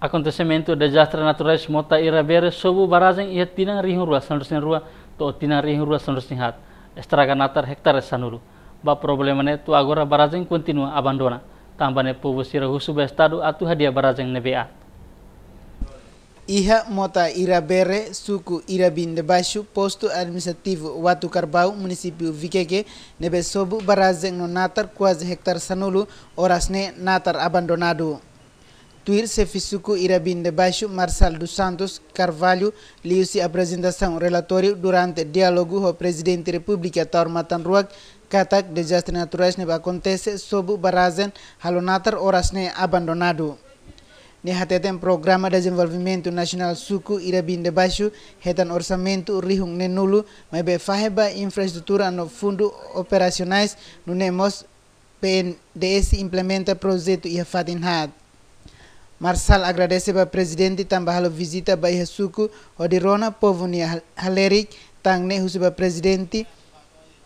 acontecimento de desastres naturais mota ira Beres sobu barazeng ia tinang rihun rua sanrusin rua to tinang rihun rua sanrusin hat estraga natar hektare sanuru ba problemane tu agora barazeng kontinua abandona tambane povo sira husuba estado atu hadia barazeng nebea Iha mota ira bere suku ira binde baixo posto administrativo Watu Carbau município Viqueque nebe sobu barazeng no natar quase hectare sanulu orasne natar abandonado Tuir irabin de Baixo, Marçal dos Santos Carvalho, leu-se a apresentação relatório durante diálogo com o presidente da República Taurmatan Ruak, katak desastre naturais ne acontece sob barazen halonatar horas ne abandonado. Nehateten Programa de Desenvolvimento Nacional Suku de Baixo, retan orçamento rihung nenulu, mas befaheba infraestrutura no fundo operacionais no NEMOS PNDS implementa projeto e fatinhat. Marsal agradece ba presidente e tambah halo visita bai hasuku hodi rona povuni ni halerik tang ne husu ba presidente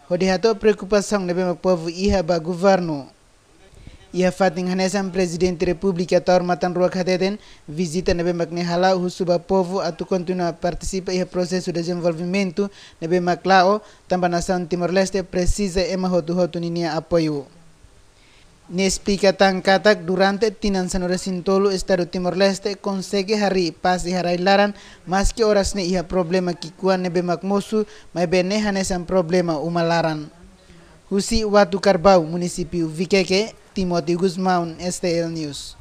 hodi hato preocupação nebe ma povu iha e ba governo. Iha e fatin hanesan presidente república taur matan ruak hadeden visita nebe makne hala husu ba povu atu continua participa iha proses de desenvolvimento nebe maklao tambah nação Timor-Leste precisa ema hotu hotu ninia apoio. Nespika katak durante tinan sanore sintolu estado timor leste konsege hari pas diharai laran maski oras ne problema kikuan nebe makmosu mai bene hanesan problema umalaran. Husi watu karbau munisipiu vikeke Timothy Guzman STL News.